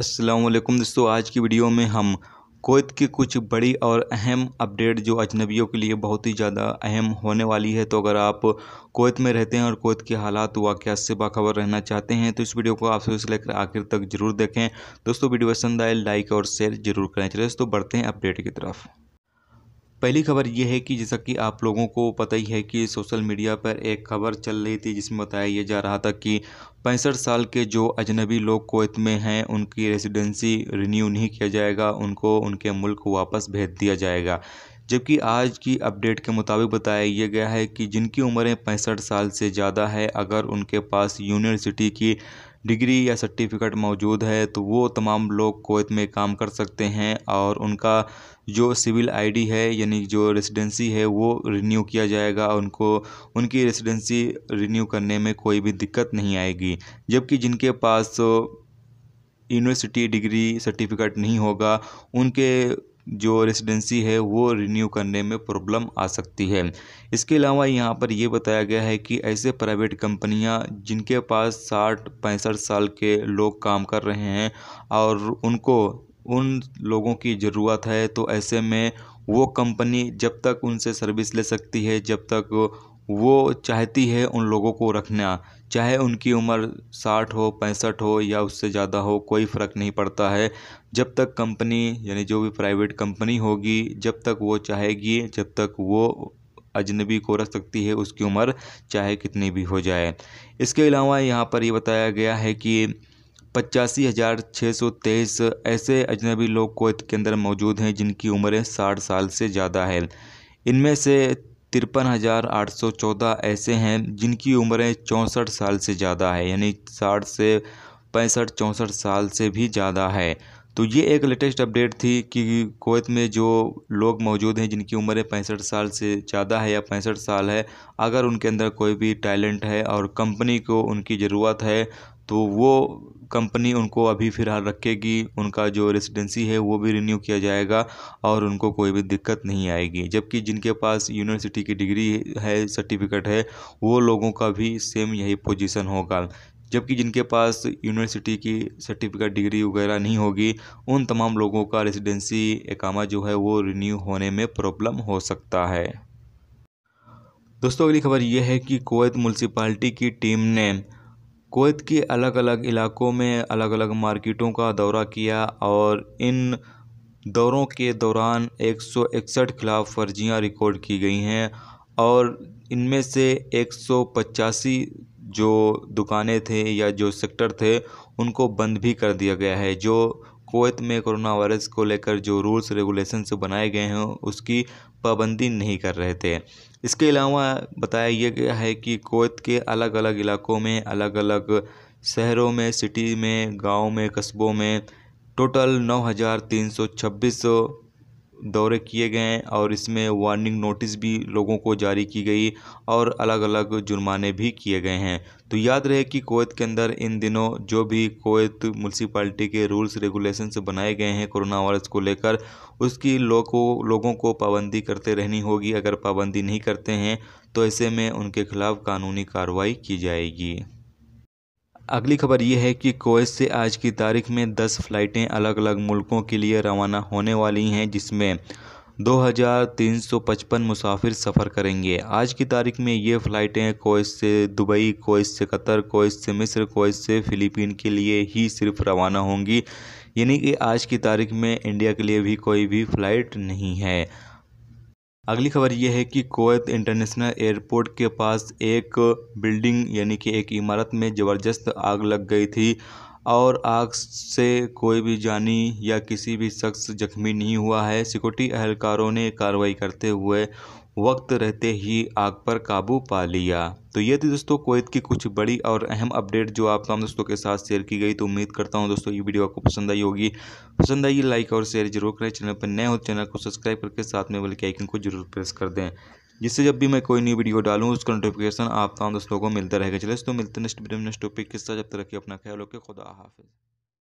असलकम दोस्तों आज की वीडियो में हम कोत की कुछ बड़ी और अहम अपडेट जो अजनबियों के लिए बहुत ही ज़्यादा अहम होने वाली है तो अगर आप कोत में रहते हैं और कोत के हालात वाक़ात से बाखबर रहना चाहते हैं तो इस वीडियो को आप सभी से लेकर आखिर तक ज़रूर देखें दोस्तों वीडियो पसंद आए लाइक और शेयर जरूर करें चलिए दोस्तों बढ़ते हैं अपडेट की तरफ पहली खबर ये है कि जैसा कि आप लोगों को पता ही है कि सोशल मीडिया पर एक खबर चल रही थी जिसमें बताया ये जा रहा था कि पैंसठ साल के जो अजनबी लोग कोत में हैं उनकी रेजिडेंसी रिन्यू नहीं किया जाएगा उनको उनके मुल्क वापस भेज दिया जाएगा जबकि आज की अपडेट के मुताबिक बताया गया है कि जिनकी उम्रें पैंसठ साल से ज़्यादा है अगर उनके पास यूनिवर्सिटी की डिग्री या सर्टिफिकेट मौजूद है तो वो तमाम लोग कोत में काम कर सकते हैं और उनका जो सिविल आईडी है यानी जो रेसिडेंसी है वो रिन्यू किया जाएगा उनको उनकी रेसिडेंसी रिन्यू करने में कोई भी दिक्कत नहीं आएगी जबकि जिनके पास यूनिवर्सिटी डिग्री सर्टिफिकेट नहीं होगा उनके जो रेसिडेंसी है वो रिन्यू करने में प्रॉब्लम आ सकती है इसके अलावा यहाँ पर ये बताया गया है कि ऐसे प्राइवेट कंपनियाँ जिनके पास साठ पैंसठ साल के लोग काम कर रहे हैं और उनको उन लोगों की ज़रूरत है तो ऐसे में वो कंपनी जब तक उनसे सर्विस ले सकती है जब तक वो चाहती है उन लोगों को रखना चाहे उनकी उम्र साठ हो पैंसठ हो या उससे ज़्यादा हो कोई फ़र्क नहीं पड़ता है जब तक कंपनी यानी जो भी प्राइवेट कंपनी होगी जब तक वो चाहेगी जब तक वो अजनबी को रख सकती है उसकी उम्र चाहे कितनी भी हो जाए इसके अलावा यहाँ पर ये बताया गया है कि पचासी हज़ार छः सौ तेईस ऐसे अजनबी लोग को के अंदर मौजूद हैं जिनकी उम्रें साठ साल से ज़्यादा है इनमें से तिरपन हज़ार आठ सौ चौदह ऐसे हैं जिनकी उम्रें चौंसठ साल से ज़्यादा है यानी साठ से पैंसठ चौंसठ साल से भी ज़्यादा है तो ये एक लेटेस्ट अपडेट थी कि कुवैत में जो लोग मौजूद हैं जिनकी उम्र पैंसठ साल से ज़्यादा है या पैंसठ साल है अगर उनके अंदर कोई भी टैलेंट है और कंपनी को उनकी ज़रूरत है तो वो कंपनी उनको अभी फ़िलहाल रखेगी उनका जो रेसिडेंसी है वो भी रिन्यू किया जाएगा और उनको कोई भी दिक्कत नहीं आएगी जबकि जिनके पास यूनिवर्सिटी की डिग्री है सर्टिफिकेट है वो लोगों का भी सेम यही पोजीशन होगा जबकि जिनके पास यूनिवर्सिटी की सर्टिफिकेट डिग्री वगैरह नहीं होगी उन तमाम लोगों का रेसिडेंसी एकामा जो है वो रिन्यू होने में प्रॉब्लम हो सकता है दोस्तों अगली खबर यह है कि कोवैत म्यूनसिपाल्टी की टीम ने कुवैत के अलग अलग इलाक़ों में अलग अलग मार्केटों का दौरा किया और इन दौरों के दौरान एक सौ इकसठ खिलाफ फर्जियाँ रिकॉर्ड की गई हैं और इनमें से एक सौ पचासी जो दुकानें थे या जो सेक्टर थे उनको बंद भी कर दिया गया है जो कुवैत में कोरोना वायरस को लेकर जो रूल्स रेगुलेशन बनाए गए हैं उसकी पाबंदी नहीं कर रहे थे इसके अलावा बताया यह गया है कि कुवैत के अलग अलग इलाकों में अलग अलग शहरों में सिटी में गांव में कस्बों में टोटल नौ हज़ार तीन सौ छब्बीस दौरे किए गए हैं और इसमें वार्निंग नोटिस भी लोगों को जारी की गई और अलग अलग जुर्माने भी किए गए हैं तो याद रहे कि कोवैत के अंदर इन दिनों जो भी कोवैत म्यूनसिपाल्टी के रूल्स रेगुलेशन बनाए गए हैं कोरोना वायरस को लेकर उसकी लोगों लोगों को पाबंदी करते रहनी होगी अगर पाबंदी नहीं करते हैं तो ऐसे में उनके खिलाफ़ कानूनी कार्रवाई की जाएगी अगली खबर ये है कि कोवैत से आज की तारीख में 10 फ्लाइटें अलग अलग मुल्कों के लिए रवाना होने वाली हैं जिसमें 2355 मुसाफिर सफ़र करेंगे आज की तारीख में ये फ़्लाइटें कोवैत से दुबई कोवैत से कतर कोवैत से मिस्र कोवैत से फ़िलीपीन के लिए ही सिर्फ रवाना होंगी यानी कि आज की तारीख में इंडिया के लिए भी कोई भी फ़्लाइट नहीं है अगली खबर यह है कि कोवैत इंटरनेशनल एयरपोर्ट के पास एक बिल्डिंग यानी कि एक इमारत में ज़बरदस्त आग लग गई थी और आग से कोई भी जानी या किसी भी शख्स जख्मी नहीं हुआ है सिक्योरिटी अहलकारों ने कार्रवाई करते हुए वक्त रहते ही आग पर काबू पा लिया तो ये थी दोस्तों कोयत की कुछ बड़ी और अहम अपडेट जो आप तमाम दोस्तों के साथ शेयर की गई तो उम्मीद करता हूँ दोस्तों ये वीडियो आपको पसंद आई होगी पसंद आई लाइक और शेयर जरूर करें चैनल पर नए हो तो चैनल को सब्सक्राइब करके साथ में बल्कि आइकन को जरूर प्रेस कर दें जिससे जब भी मैं कोई नई वीडियो डालूँ उसका नोटिफिकेशन आप तमाम दोस्तों को मिलता रहेगा चले दोस्तों मिलते नेक्स्ट वीडियो नेक्स्ट टॉपिक के साथ जब तक रखिए अपना ख्याल रखिए खुदा हाफिज़